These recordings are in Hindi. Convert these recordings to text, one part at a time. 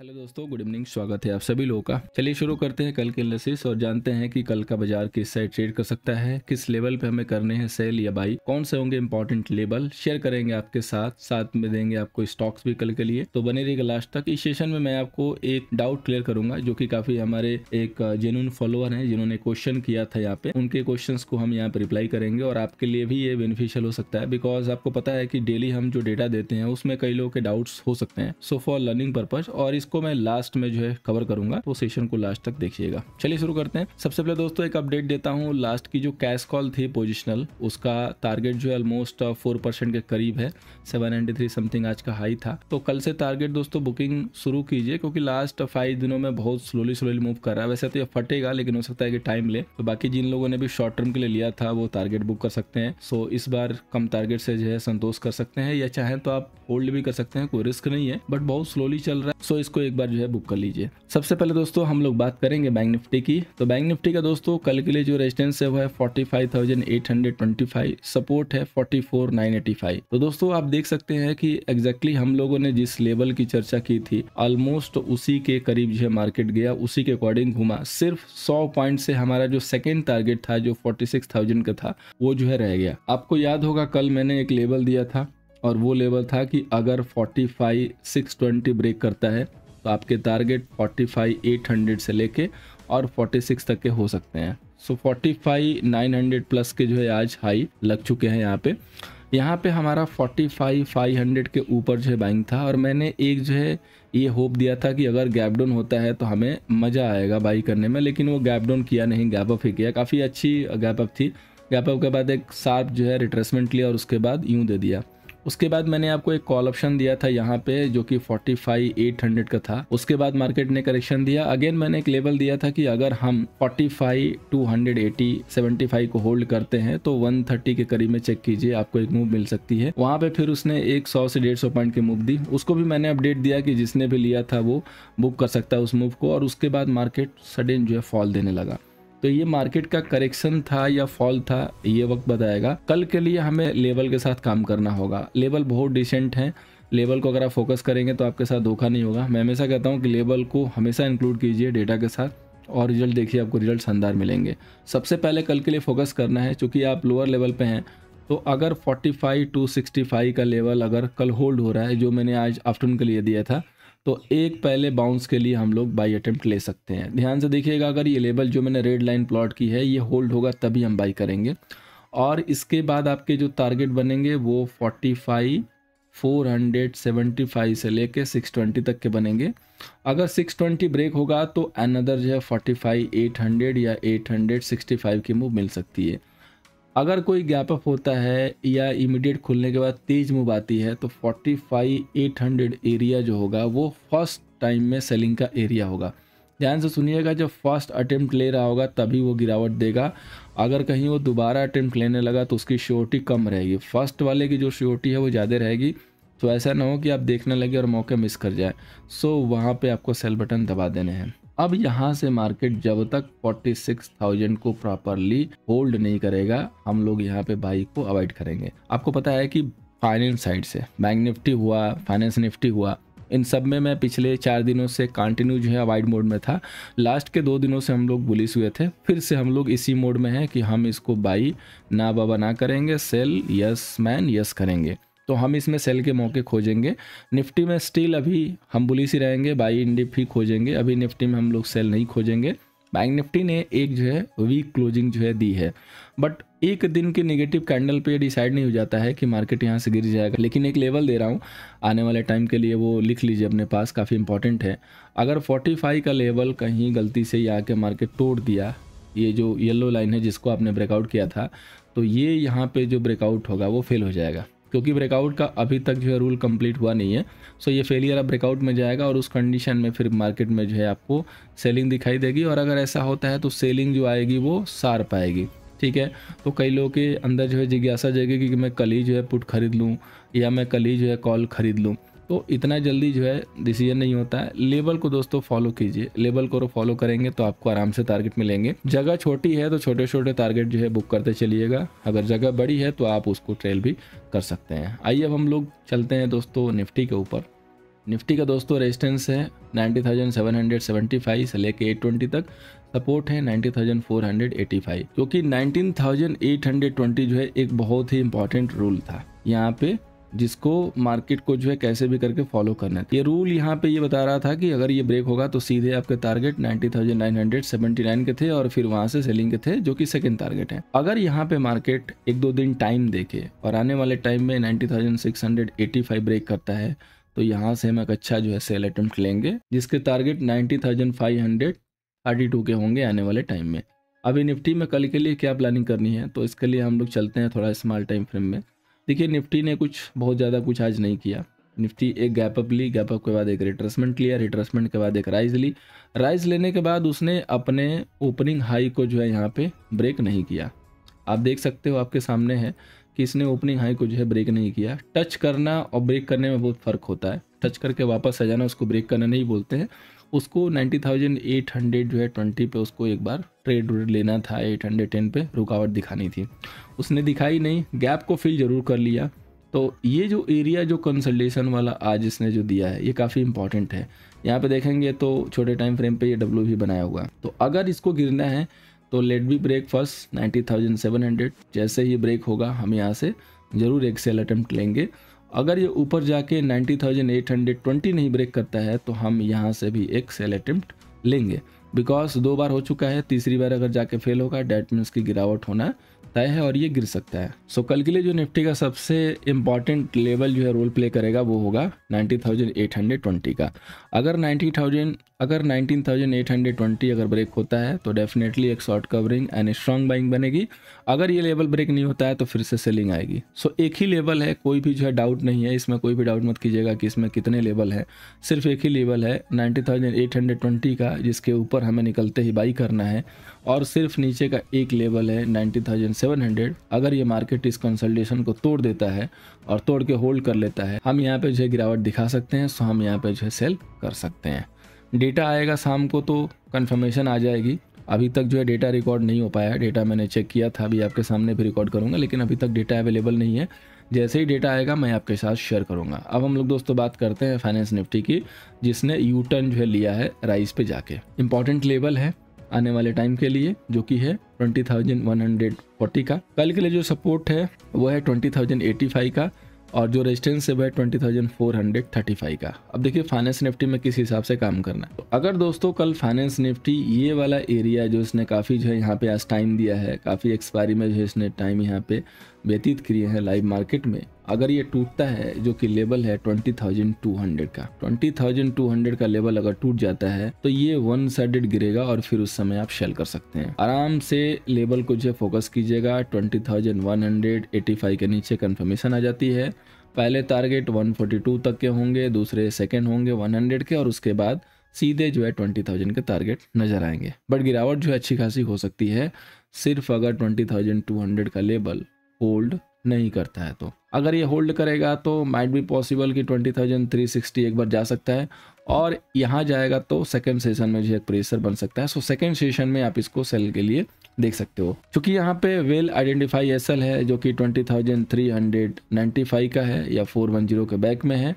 हेलो दोस्तों गुड इवनिंग स्वागत है आप सभी लोगों का चलिए शुरू करते हैं कल के एनालिसिस और जानते हैं कि कल का बाजार किस साइड ट्रेड कर सकता है किस लेवल पे हमें करने हैं सेल या बाई कौन से होंगे इंपॉर्टेंट लेवल शेयर करेंगे आपके साथ साथ में देंगे आपको स्टॉक्स भी कल के लिए तो बने रहिएगा लास्ट तक इस सेशन में मैं आपको एक डाउट क्लियर करूंगा जो की काफी हमारे एक जेन्यून फॉलोअर है जिन्होंने क्वेश्चन किया था यहाँ पे उनके क्वेश्चन को हम यहाँ पे रिप्लाई करेंगे और आपके लिए भी ये बेनिफिशियल हो सकता है बिकॉज आपको पता है की डेली हम जो डेटा देते हैं उसमें कई लोगों के डाउट्स हो सकते हैं सो फॉर लर्निंग पर्पज और इस इसको मैं लास्ट में जो है कवर करूंगा तो सेशन को लास्ट तक देखिएगा चलिए शुरू करते हैं सबसे पहले दोस्तों एक अपडेट देता हूँ लास्ट की जो कैश कॉल थी पोजिशनल उसका टारगेट जो है ऑलमोस्ट फोर परसेंट के करीब है सेवन समथिंग आज का हाई था तो कल से टारगेट दोस्तों बुकिंग शुरू कीजिए क्योंकि लास्ट फाइव दिनों में बहुत स्लोली स्लोली मूव कर रहा है वैसे तो यह फटेगा लेकिन हो सकता है कि टाइम ले तो बाकी जिन लोगों ने भी शॉर्ट टर्म के लिए लिया था वो टारगेट बुक कर सकते हैं सो इस बार कम टारगेट से जो है संतोष कर सकते हैं या चाहें तो आप होल्ड भी कर सकते हैं कोई रिस्क नहीं है बट बहुत स्लोली चल रहा है सो इसको उसको एक बार जो है बुक कर लीजिए सबसे पहले दोस्तों हम लोग बात करेंगे बैंक निफ्टी की तो बैंक निफ्टी का दोस्तों कल के लिए जो रेजिस्टेंस है वो है फोर्टी सपोर्ट है फोर्टी तो दोस्तों आप देख सकते हैं कि एग्जैक्टली हम लोगों ने जिस लेवल की चर्चा की थी ऑलमोस्ट उसी के करीब जो है मार्केट गया उसी के अकॉर्डिंग घूमा सिर्फ सौ पॉइंट से हमारा जो सेकेंड टारगेट था जो फोर्टी का था वो जो है रह गया आपको याद होगा कल मैंने एक लेवल दिया था और वो लेवल था कि अगर 45 620 ब्रेक करता है तो आपके टारगेट हंड्रेड से लेके और 46 तक के हो सकते हैं सो so हंड्रेड प्लस के जो है आज हाई लग चुके हैं यहाँ पे यहाँ पे हमारा हंड्रेड के ऊपर जो है बाइंग था और मैंने एक जो है ये होप दिया था कि अगर गैप डाउन होता है तो हमें मज़ा आएगा बाई करने में लेकिन वो गैप डाउन किया नहीं गैप अप ही किया काफ़ी अच्छी गैप अप थी गैप अप के बाद एक साफ जो है रिट्रेसमेंट लिया और उसके बाद यूँ दे दिया उसके बाद मैंने आपको एक कॉल ऑप्शन दिया था यहाँ पे जो कि 45,800 का था उसके बाद मार्केट ने करेक्शन दिया अगेन मैंने एक लेवल दिया था कि अगर हम 45,280 75 को होल्ड करते हैं तो 130 के करीब में चेक कीजिए आपको एक मूव मिल सकती है वहां पे फिर उसने एक सौ से डेढ़ सौ पॉइंट की मूव दी उसको भी मैंने अपडेट दिया कि जिसने भी लिया था वो बुक कर सकता है उस मूव को और उसके बाद मार्केट सडन जो है फॉल देने लगा तो ये मार्केट का करेक्शन था या फॉल था ये वक्त बताएगा कल के लिए हमें लेवल के साथ काम करना होगा लेवल बहुत डिसेंट है लेवल को अगर आप फोकस करेंगे तो आपके साथ धोखा नहीं होगा मैं हमेशा कहता हूँ कि लेवल को हमेशा इंक्लूड कीजिए डेटा के साथ और रिजल्ट देखिए आपको रिजल्ट शानदार मिलेंगे सबसे पहले कल के लिए फोकस करना है चूँकि आप लोअर लेवल पर हैं तो अगर फोर्टी टू सिक्सटी का लेवल अगर कल होल्ड हो रहा है जो मैंने आज आफ्टरनून के लिए दिया था तो एक पहले बाउंस के लिए हम लोग बाई अटेम्प्ट ले सकते हैं ध्यान से देखिएगा अगर ये लेवल जो मैंने रेड लाइन प्लॉट की है ये होल्ड होगा तभी हम बाई करेंगे और इसके बाद आपके जो टारगेट बनेंगे वो forty five four hundred seventy five से लेके सिक्स ट्वेंटी तक के बनेंगे अगर सिक्स ट्वेंटी ब्रेक होगा तो अनदर जो है फोर्टी फाइव एट हंड्रेड या एट हंड्रेड सिक्सटी फाइव की मूव मिल सकती है अगर कोई गैप अप होता है या इमीडिएट खुलने के बाद तेज मूव आती है तो 45,800 एरिया जो होगा वो फर्स्ट टाइम में सेलिंग का एरिया होगा ध्यान से सुनिएगा जब फर्स्ट अटेम्प्ट ले रहा होगा तभी वो गिरावट देगा अगर कहीं वो दोबारा अटेम्प्ट लेने लगा तो उसकी श्योरिटी कम रहेगी फर्स्ट वाले की जो श्योरिटी है वो ज़्यादा रहेगी तो ऐसा ना हो कि आप देखने लगे और मौके मिस कर जाए सो वहाँ पे आपको सेल बटन दबा देने हैं अब यहाँ से मार्केट जब तक 46,000 को प्रॉपरली होल्ड नहीं करेगा हम लोग यहाँ पे बाई को अवॉइड करेंगे आपको पता है कि फाइनेंस साइड से बैंक निफ्टी हुआ फाइनेंस निफ्टी हुआ इन सब में मैं पिछले चार दिनों से कंटिन्यू जो है अवॉइड मोड में था लास्ट के दो दिनों से हम लोग बुलिस हुए थे फिर से हम लोग इसी मोड में हैं कि हम इसको बाई ना बाबा ना करेंगे सेल यस मैन यस करेंगे तो हम इसमें सेल के मौके खोजेंगे निफ्टी में स्टिल अभी हम बुलिस ही रहेंगे बाई इंडिप ही खोजेंगे अभी निफ्टी में हम लोग सेल नहीं खोजेंगे बैंक निफ्टी ने एक जो है वीक क्लोजिंग जो है दी है बट एक दिन के नेगेटिव कैंडल पे डिसाइड नहीं हो जाता है कि मार्केट यहाँ से गिर जाएगा लेकिन एक लेवल दे रहा हूँ आने वाले टाइम के लिए वो लिख लीजिए अपने पास काफ़ी इंपॉर्टेंट है अगर 45 का लेवल कहीं गलती से ये के मार्केट तोड़ दिया ये जो येल्लो लाइन है जिसको आपने ब्रेकआउट किया था तो ये यहाँ पर जो ब्रेकआउट होगा वो फेल हो जाएगा क्योंकि ब्रेकआउट का अभी तक जो है रूल कंप्लीट हुआ नहीं है सो ये फेलियर अब ब्रेकआउट में जाएगा और उस कंडीशन में फिर मार्केट में जो है आपको सेलिंग दिखाई देगी और अगर ऐसा होता है तो सेलिंग जो आएगी वो सार पाएगी ठीक है तो कई लोगों के अंदर जो है जिज्ञासा जाएगी कि मैं कल ही जो है पुट खरीद लूँ या मैं कल ही जो है कॉल खरीद लूँ तो इतना जल्दी जो है डिसीजन नहीं होता है लेवल को दोस्तों फॉलो कीजिए लेवल को फॉलो करेंगे तो आपको आराम से टारगेट मिलेंगे जगह छोटी है तो छोटे छोटे टारगेट जो है बुक करते चलिएगा अगर जगह बड़ी है तो आप उसको ट्रेल भी कर सकते हैं आइए अब हम लोग चलते हैं दोस्तों निफ्टी के ऊपर निफ्टी का दोस्तों रेजिस्टेंस है नाइन्टी से लेके एट तक सपोर्ट है 90,485 क्योंकि 19,820 जो है एक बहुत ही इंपॉर्टेंट रूल था यहाँ पे जिसको मार्केट को जो है कैसे भी करके फॉलो करना था ये रूल यहाँ पे ये बता रहा था कि अगर ये ब्रेक होगा तो सीधे आपके टारगेट 90,979 के थे और फिर वहां से सेलिंग के थे जो कि सेकंड टारगेट है अगर यहाँ पे मार्केट एक दो दिन टाइम देखे और आने वाले टाइम में 90,685 ब्रेक करता है तो यहाँ से हम एक अच्छा जो है सेल अटेम्प्ट लेंगे जिसके टारगेट 90,532 के होंगे आने वाले टाइम में अभी निफ्टी में कल के लिए क्या प्लानिंग करनी है तो इसके लिए हम लोग चलते हैं थोड़ा स्मॉल टाइम फ्रेम में देखिए निफ्टी ने कुछ बहुत ज़्यादा कुछ आज नहीं किया निफ्टी एक गैपअप ली गैपअप के बाद एक रिट्रेसमेंट लिया रिट्रेसमेंट के बाद एक राइज ली राइज लेने के बाद उसने अपने ओपनिंग हाई को जो है यहाँ पे ब्रेक नहीं किया आप देख सकते हो आपके सामने है कि इसने ओपनिंग हाई को जो है ब्रेक नहीं किया टच करना और ब्रेक करने में बहुत फ़र्क होता है टच करके वापस आ जाना उसको ब्रेक करना नहीं बोलते हैं उसको 90,800 जो है 20 पे उसको एक बार ट्रेड लेना था 810 पे रुकावट दिखानी थी उसने दिखाई नहीं गैप को फिल ज़रूर कर लिया तो ये जो एरिया जो कंसल्टेशन वाला आज इसने जो दिया है ये काफ़ी इंपॉर्टेंट है यहाँ पे देखेंगे तो छोटे टाइम फ्रेम पे ये डब्ल्यू भी बनाया हुआ है तो अगर इसको गिरना है तो let be break first ninety thousand seven hundred जैसे ही ब्रेक होगा हम यहाँ से ज़रूर एक सेल अटैम्प्ट लेंगे अगर ये ऊपर जाके 90,820 नहीं ब्रेक करता है तो हम यहाँ से भी एक सेल अटेम्प्ट लेंगे बिकॉज दो बार हो चुका है तीसरी बार अगर जाके फेल होगा डेट मीन्स की गिरावट होना तय है और ये गिर सकता है सो so, कल के लिए जो निफ्टी का सबसे इम्पॉर्टेंट लेवल जो है रोल प्ले करेगा वो होगा 90,820 का अगर थाउजेंड अगर 19,820 अगर ब्रेक होता है तो डेफिनेटली एक short covering and strong buying बनेगी अगर ये लेवल ब्रेक नहीं होता है तो फिर से सेलिंग आएगी सो so, एक ही लेवल है कोई भी जो है डाउट नहीं है इसमें कोई भी डाउट मत कीजिएगा कि इसमें कितने लेवल है सिर्फ एक ही लेवल है 19,820 का जिसके ऊपर हमें निकलते ही बाई करना है और सिर्फ नीचे का एक लेवल है नाइन्टी अगर ये मार्केट इस कंसल्टेशन को तोड़ देता है और तोड़ के होल्ड कर लेता है हम यहाँ पर जो है गिरावट दिखा सकते हैं सो हम यहाँ पर जो है सेल कर सकते हैं डेटा आएगा शाम को तो कन्फर्मेशन आ जाएगी अभी तक जो है डेटा रिकॉर्ड नहीं हो पाया डेटा मैंने चेक किया था अभी आपके सामने भी रिकॉर्ड करूँगा लेकिन अभी तक डेटा अवेलेबल नहीं है जैसे ही डेटा आएगा मैं आपके साथ शेयर करूँगा अब हम लोग दोस्तों बात करते हैं फाइनेंस निफ्टी की जिसने यू टर्न जो है लिया है राइस पर जाके इंपॉर्टेंट लेवल है आने वाले टाइम के लिए जो कि है 20,140 का कल के लिए जो सपोर्ट है वो है 20,085 का और जो रेजिस्टेंस है वह twenty thousand four hundred thirty five का अब देखिए फाइनेंस निफ्टी में किस हिसाब से काम करना है तो अगर दोस्तों कल फाइनेंस निफ्टी ये वाला एरिया जो इसने काफ़ी जो है यहाँ पे आज टाइम दिया है काफ़ी एक्सपायरी में जो है इसने टाइम यहाँ पे व्यतीत किए हैं लाइव मार्केट में अगर ये टूटता है जो कि लेवल है 20,200 का 20,200 का लेवल अगर टूट जाता है तो ये वन साइडेड गिरेगा और फिर उस समय आप शेल कर सकते हैं आराम से लेवल को जो फोकस कीजिएगा 20,185 के नीचे कंफर्मेशन आ जाती है पहले टारगेट 142 तक के होंगे दूसरे सेकेंड होंगे 100 के और उसके बाद सीधे जो है ट्वेंटी थाउजेंड के टारगेट नजर आएंगे बट गिरावट जो है अच्छी खासी हो सकती है सिर्फ अगर ट्वेंटी थाउजेंड टू हंड्रेड का लेबल होल्ड नहीं करता है तो अगर ये होल्ड करेगा तो माइट बी पॉसिबल कि ट्वेंटी थाउजेंड थ्री सिक्सटी एक बार जा सकता है और यहाँ जाएगा तो सेकंड सेशन में जो है प्रेशर बन सकता है सो सेकंड सेशन में आप इसको सेल के लिए देख सकते हो क्योंकि यहाँ पे वेल आइडेंटिफाई एस है जो कि twenty thousand three hundred ninety five का है या फोर वन जीरो के बैक में है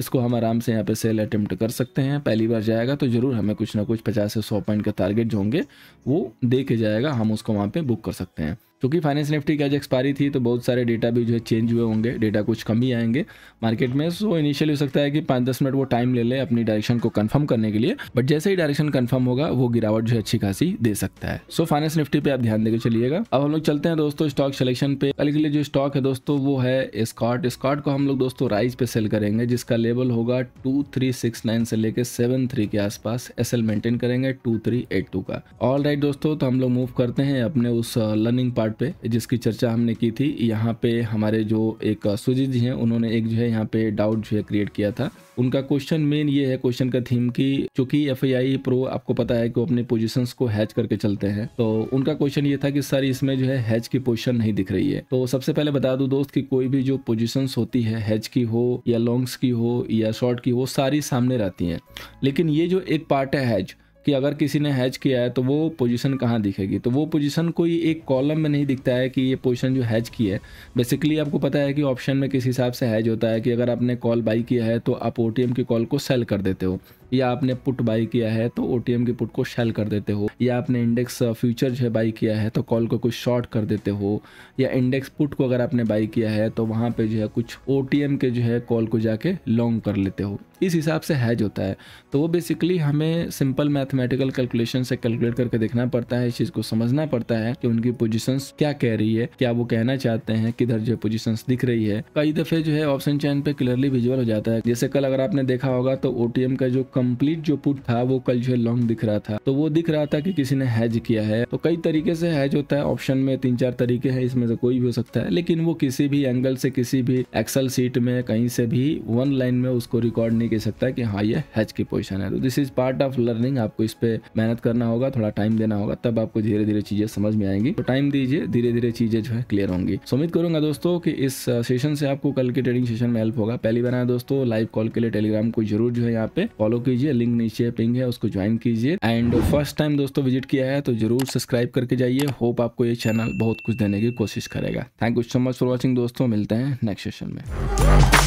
इसको हम आराम से यहाँ पे सेल अटेम्प्ट कर सकते हैं पहली बार जाएगा तो ज़रूर हमें कुछ ना कुछ पचास से सौ पॉइंट का टारगेट जो होंगे वो दे के जाएगा हम उसको वहाँ पे बुक कर सकते हैं क्योंकि फाइनेंस निफ्टी की आज एक्सपायरी थी तो बहुत सारे डेटा भी जो है चेंज हुए होंगे डेटा कुछ कम ही आएंगे मार्केट में सो इनिशियली हो सकता है कि पाँच दस मिनट वो टाइम ले ले अपनी डायरेक्शन को कन्फर्म करने के लिए बट जैसे ही डायरेक्शन कन्फर्म होगा वो गिरावट जो है अच्छी खासी दे सकता है सो फाइनेंस निफ्टी पे आप ध्यान देकर चलिएगा अब हम लोग चलते हैं दोस्तों स्टॉक सिलेक्शन पे कल के लिए जो स्टॉक है दोस्तों वो है स्कॉट स्कॉट को हम लोग दोस्तों राइज पे सेल करेंगे जिसका लेवल होगा टू थ्री सिक्स नाइन से लेकर सेवन थ्री के आसपास एस एल मेंटेन करेंगे टू थ्री एट टू का ऑल राइट दोस्तों तो हम लोग मूव करते हैं अपने उस लर्निंग uh, पार्ट कार्ड पे जिसकी चर्चा हमने की थी यहाँ पे हमारे जो एक सुजीत जी हैं उन्होंने एक जो है यहाँ पे डाउट जो है क्रिएट किया था उनका क्वेश्चन मेन ये है क्वेश्चन का थीम कि चूंकि एफ प्रो आपको पता है कि वो अपने पोजीशंस को हैच करके चलते हैं तो उनका क्वेश्चन ये था कि सर इसमें जो है हैच की पोजिशन नहीं दिख रही है तो सबसे पहले बता दू दोस्त की कोई भी जो पोजिशन होती है हैच की हो या लॉन्ग्स की हो या शॉर्ट की हो सारी सामने रहती है लेकिन ये जो एक पार्ट है हैच कि अगर किसी ने हैच किया है तो वो पोजीशन कहाँ दिखेगी तो वो पोजीशन कोई एक कॉलम में नहीं दिखता है कि ये पोजीशन जो हैच की है बेसिकली आपको पता है कि ऑप्शन में किस हिसाब से हैज होता है कि अगर आपने कॉल बाई किया है तो आप ओ की कॉल को सेल कर देते हो या आपने पुट बाई किया है तो ओ के पुट को शेल कर देते हो या आपने इंडेक्स फ्यूचर जो है बाई किया है तो कॉल को कुछ शॉर्ट कर देते हो या इंडेक्स पुट को अगर आपने बाई किया है तो वहाँ पे जो है कुछ ओ के जो है कॉल को जाके लॉन्ग कर लेते हो इस हिसाब से हैज होता है तो वो बेसिकली हमें सिंपल मैथमेटिकल कैलकुलेशन से कैलकुलेट करके देखना पड़ता है इस चीज़ को समझना पड़ता है कि उनकी पोजिशन क्या कह रही है क्या वो कहना चाहते हैं किधर जो है पोजिशन दिख रही है कई दफे जो है ऑप्शन चैन पे क्लियरली विजुअल हो जाता है जैसे कल अगर आपने देखा होगा तो ओ का जो कम कंप्लीट जो पुट था वो कल कल्चर लॉन्ग दिख रहा था तो वो दिख रहा था कि किसी ने हैज किया है तो कई तरीके से हैज होता है ऑप्शन में तीन चार तरीके हैं इसमें से कोई भी हो सकता है लेकिन वो किसी भी एंगल से किसी भी एक्सल सीट में कहीं से भी वन लाइन में उसको रिकॉर्ड नहीं कर सकता कि हाँ ये हैज की पोजिशन है तो this is part of learning आपको इस पे मेहनत करना होगा थोड़ा टाइम देना होगा तब आपको धीरे धीरे चीजें समझ में आएंगी तो टाइम दीजिए धीरे धीरे चीजें जो है क्लियर होंगी so, उम्मीद करूंगा दोस्तों कि इस सेशन से आपको कल के ट्रेडिंग सेशन में हेल्प होगा पहली बार दोस्तों लाइव कॉल के लिए टेलीग्राम को जरूर जो है यहाँ पे फॉलो कीजिए कीजिए लिंक नीचे पिंग है उसको ज्वाइन कीजिए एंड फर्स्ट टाइम दोस्तों विजिट किया है तो जरूर सब्सक्राइब करके जाइए होप आपको ये चैनल बहुत कुछ देने की कोशिश करेगा thank you so much for watching दोस्तों मिलते हैं नेक्स्ट सेशन में